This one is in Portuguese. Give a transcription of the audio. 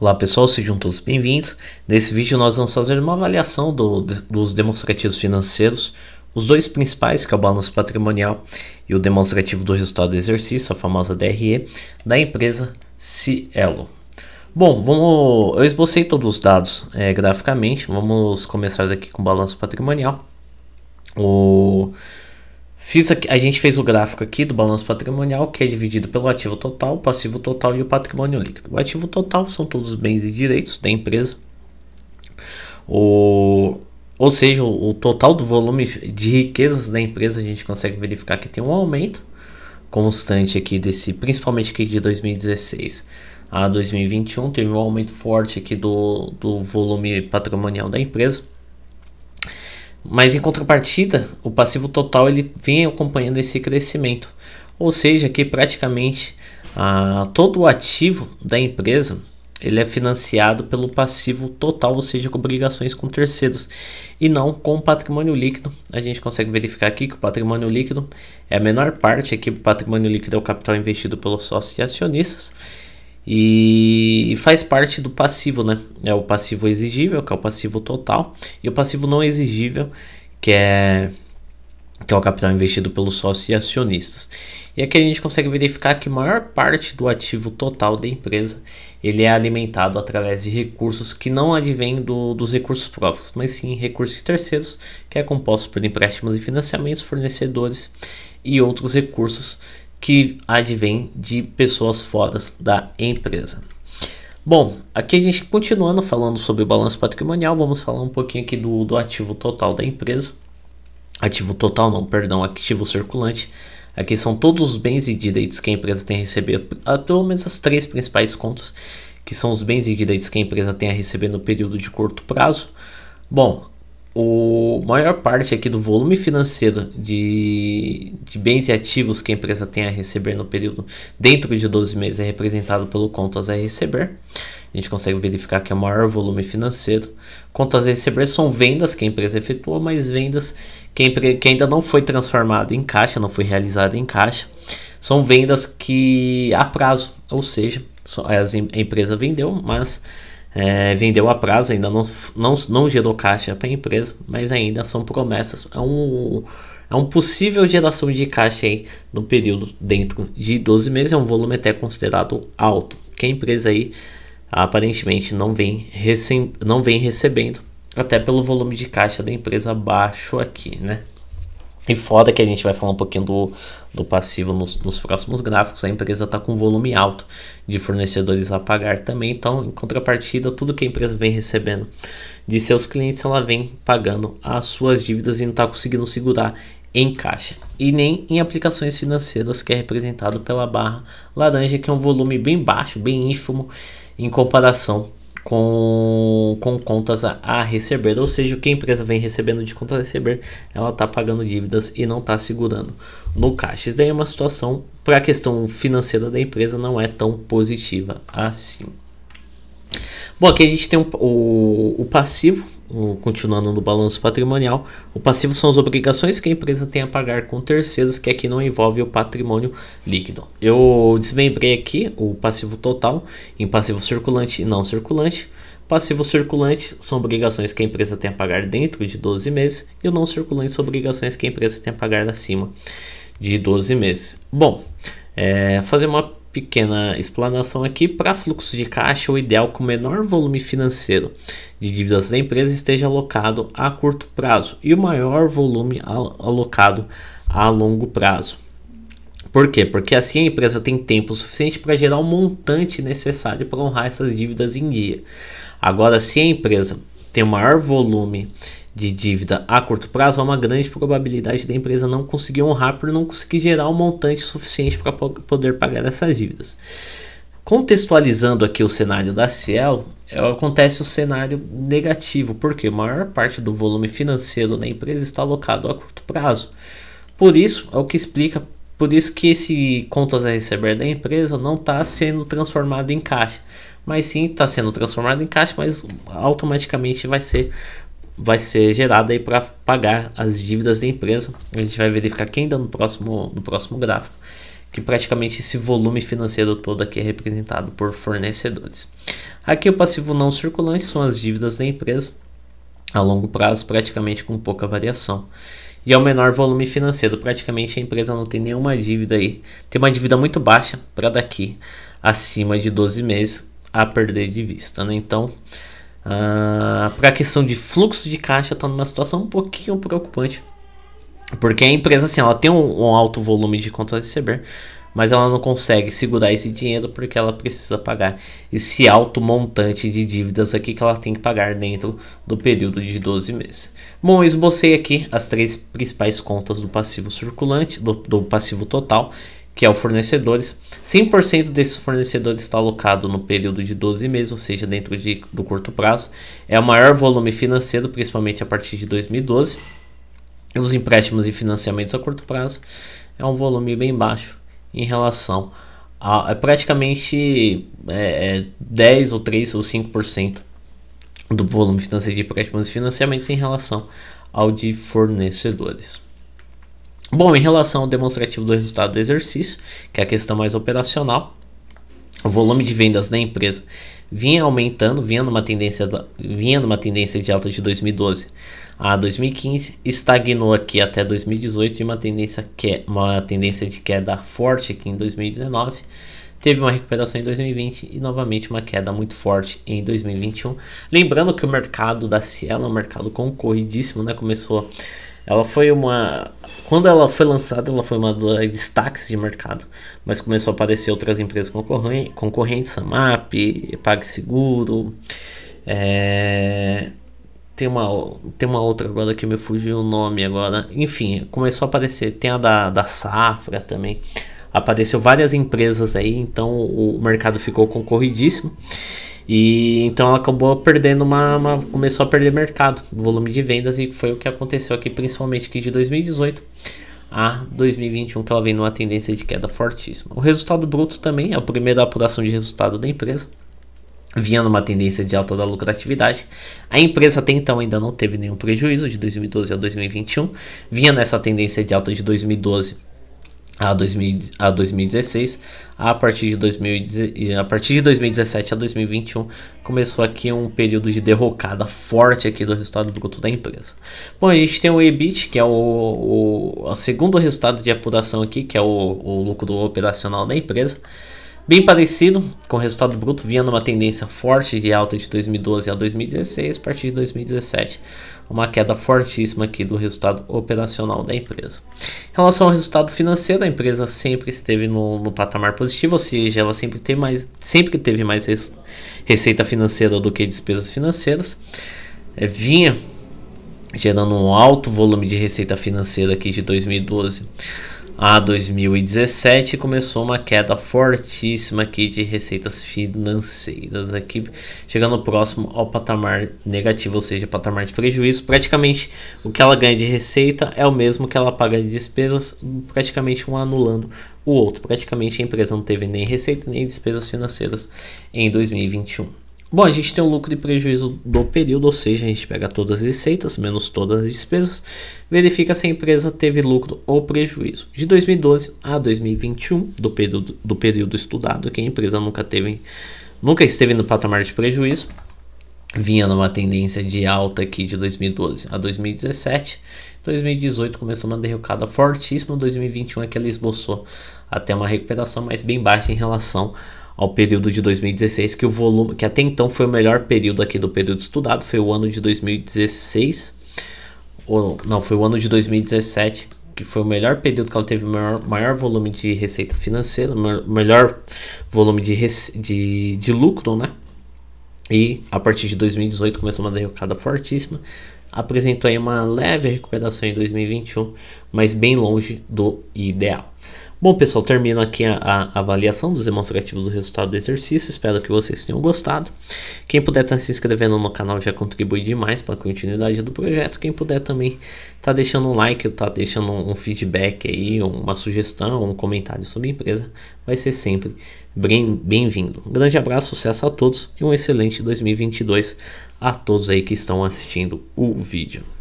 Olá pessoal, sejam todos bem-vindos. Nesse vídeo nós vamos fazer uma avaliação do, dos demonstrativos financeiros, os dois principais, que é o balanço patrimonial e o demonstrativo do resultado do exercício, a famosa DRE, da empresa Cielo. Bom, vamos, eu esbocei todos os dados é, graficamente, vamos começar daqui com o balanço patrimonial. O... Fiz aqui, a gente fez o gráfico aqui do balanço patrimonial, que é dividido pelo ativo total, passivo total e o patrimônio líquido. O ativo total são todos os bens e direitos da empresa. O, ou seja, o, o total do volume de riquezas da empresa a gente consegue verificar que tem um aumento constante aqui desse, principalmente aqui de 2016 a 2021, teve um aumento forte aqui do, do volume patrimonial da empresa. Mas em contrapartida, o passivo total ele vem acompanhando esse crescimento, ou seja, que praticamente ah, todo o ativo da empresa ele é financiado pelo passivo total, ou seja, com obrigações com terceiros, e não com patrimônio líquido. A gente consegue verificar aqui que o patrimônio líquido é a menor parte, aqui o patrimônio líquido é o capital investido pelos sócios e acionistas, e faz parte do passivo, né? É o passivo exigível, que é o passivo total, e o passivo não exigível, que é que é o capital investido pelos sócios e acionistas. E aqui a gente consegue verificar que a maior parte do ativo total da empresa ele é alimentado através de recursos que não advêm do, dos recursos próprios, mas sim recursos terceiros, que é composto por empréstimos e financiamentos, fornecedores e outros recursos que advém de pessoas fora da empresa. Bom, aqui a gente continuando falando sobre o balanço patrimonial, vamos falar um pouquinho aqui do, do ativo total da empresa. Ativo total, não, perdão, ativo circulante. Aqui são todos os bens e direitos que a empresa tem a receber, a, ah, pelo menos as três principais contas, que são os bens e direitos que a empresa tem a receber no período de curto prazo. Bom, o maior parte aqui do volume financeiro de, de bens e ativos que a empresa tem a receber no período dentro de 12 meses é representado pelo contas a receber. A gente consegue verificar que é o maior volume financeiro. Contas a receber são vendas que a empresa efetua, mas vendas que, que ainda não foi transformado em caixa, não foi realizada em caixa. São vendas que a prazo, ou seja, a empresa vendeu, mas é, vendeu a prazo, ainda não, não, não gerou caixa para a empresa, mas ainda são promessas. É um, é um possível geração de caixa aí no período dentro de 12 meses. É um volume até considerado alto, que a empresa aí aparentemente não vem, não vem recebendo, até pelo volume de caixa da empresa baixo aqui, né? E fora que a gente vai falar um pouquinho do, do passivo nos, nos próximos gráficos, a empresa está com volume alto de fornecedores a pagar também, então, em contrapartida, tudo que a empresa vem recebendo de seus clientes, ela vem pagando as suas dívidas e não está conseguindo segurar em caixa e nem em aplicações financeiras, que é representado pela barra laranja, que é um volume bem baixo, bem ínfimo em comparação com, com contas a, a, receber, ou seja, o que a empresa vem recebendo de contas a receber, ela está pagando dívidas e não está segurando no caixa. Isso daí é uma situação para a questão financeira da empresa não é tão positiva assim. Bom, aqui a gente tem o, o passivo, o, continuando no balanço patrimonial. O passivo são as obrigações que a empresa tem a pagar com terceiros, que aqui não envolve o patrimônio líquido. Eu desmembrei aqui o passivo total em passivo circulante e não circulante. Passivo circulante são obrigações que a empresa tem a pagar dentro de 12 meses, e o não circulante são obrigações que a empresa tem a pagar acima de 12 meses. Bom, é, fazer uma pequena explanação aqui, para fluxo de caixa, o ideal é que o menor volume financeiro de dívidas da empresa esteja alocado a curto prazo e o maior volume alocado a longo prazo. Por quê? Porque assim a empresa tem tempo suficiente para gerar o montante necessário para honrar essas dívidas em dia. Agora, se a empresa tem o maior volume de dívida a curto prazo, há uma grande probabilidade da empresa não conseguir honrar por não conseguir gerar um montante suficiente para poder pagar essas dívidas. Contextualizando aqui o cenário da Cielo, é, acontece o cenário negativo, porque a maior parte do volume financeiro da empresa está alocado a curto prazo. Por isso, é o que explica, por isso que esse contas a receber da empresa não está sendo transformado em caixa, mas sim está sendo transformado em caixa, mas automaticamente vai ser vai ser gerada aí para pagar as dívidas da empresa. A gente vai verificar quem ainda tá no próximo, no próximo gráfico, que praticamente esse volume financeiro todo aqui é representado por fornecedores. Aqui o passivo não circulante são as dívidas da empresa a longo prazo, praticamente com pouca variação. E é o menor volume financeiro, praticamente a empresa não tem nenhuma dívida aí. Tem uma dívida muito baixa para daqui acima de 12 meses a perder de vista, né? Então, Uh, ah, Para a questão de fluxo de caixa, está numa situação um pouquinho preocupante. Porque a empresa assim, ela tem um, um alto volume de contas a receber, mas ela não consegue segurar esse dinheiro porque ela precisa pagar esse alto montante de dívidas aqui que ela tem que pagar dentro do período de 12 meses. Bom, eu esbocei aqui as três principais contas do passivo circulante, do, do passivo total, que é o fornecedores. 100% desses fornecedores está alocado no período de 12 meses, ou seja, dentro de, do curto prazo. É o maior volume financeiro, principalmente a partir de 2012. Os empréstimos e financiamentos a curto prazo é um volume bem baixo em relação a, é praticamente é, é 10 ou 3 ou 5% do volume financeiro de empréstimos e financiamentos em relação ao de fornecedores. Bom, em relação ao demonstrativo do resultado do exercício, que é a questão mais operacional, o volume de vendas da empresa vinha aumentando, vinha numa tendência, vinha numa tendência de alta de 2012 a 2015, estagnou aqui até 2018 e uma tendência, que, uma tendência de queda forte aqui em 2019. Teve uma recuperação em 2020 e novamente uma queda muito forte em 2021. Lembrando que o mercado da Cielo é um mercado concorridíssimo, né? Começou ela foi uma. Quando ela foi lançada, ela foi uma das destaques de mercado, mas começou a aparecer outras empresas concorrentes, concorrentes Samap, PagSeguro. É... Tem, uma, tem uma outra agora que me fugiu o nome agora. Enfim, começou a aparecer. Tem a da, da Safra também. Apareceu várias empresas aí, então o mercado ficou concorridíssimo. E então ela acabou perdendo uma, uma, começou a perder mercado, volume de vendas e foi o que aconteceu aqui principalmente aqui de 2018 a 2021 que ela vem numa tendência de queda fortíssima. O resultado bruto também é a primeira apuração de resultado da empresa vinha numa tendência de alta da lucratividade. A empresa até então ainda não teve nenhum prejuízo de 2012 a 2021, vinha nessa tendência de alta de 2012 a, 2000, a 2016, a partir, de 2000, a partir de 2017 a 2021 começou aqui um período de derrocada forte aqui do resultado bruto da empresa. Bom, a gente tem o EBIT, que é o, o, o segundo resultado de apuração aqui, que é o, o lucro operacional da empresa. Bem parecido com o resultado bruto, vinha numa tendência forte de alta de 2012 a 2016, a partir de 2017, uma queda fortíssima aqui do resultado operacional da empresa. Em relação ao resultado financeiro, a empresa sempre esteve no, no patamar positivo, ou seja, ela sempre teve mais, sempre teve mais res, receita financeira do que despesas financeiras. É, vinha gerando um alto volume de receita financeira aqui de 2012 a 2017 começou uma queda fortíssima aqui de receitas financeiras aqui chegando próximo ao patamar negativo, ou seja, patamar de prejuízo. Praticamente o que ela ganha de receita é o mesmo que ela paga de despesas, praticamente um anulando o outro. Praticamente a empresa não teve nem receita nem despesas financeiras em 2021. Bom, a gente tem um lucro de prejuízo do período, ou seja, a gente pega todas as receitas menos todas as despesas, verifica se a empresa teve lucro ou prejuízo. De 2012 a 2021, do período, do período estudado, que a empresa nunca teve, nunca esteve no patamar de prejuízo, vinha numa tendência de alta aqui de 2012 a 2017. 2018 começou uma derrocada fortíssima, 2021 é que ela esboçou até uma recuperação, mas bem baixa em relação ao período de 2016, que o volume, que até então foi o melhor período aqui do período estudado, foi o ano de 2016, ou não, foi o ano de 2017, que foi o melhor período que ela teve maior, maior volume de receita financeira, melhor volume de, de, de lucro, né? E a partir de 2018 começou uma derrocada fortíssima. Apresentou aí uma leve recuperação em 2021, mas bem longe do ideal. Bom, pessoal, termino aqui a, a, avaliação dos demonstrativos do resultado do exercício. Espero que vocês tenham gostado. Quem puder estar tá se inscrevendo no canal já contribui demais para a continuidade do projeto. Quem puder também tá deixando um like, tá deixando um feedback aí, uma sugestão, um comentário sobre a empresa, vai ser sempre bem-vindo. Um grande abraço, sucesso a todos e um excelente 2022 a todos aí que estão assistindo o vídeo.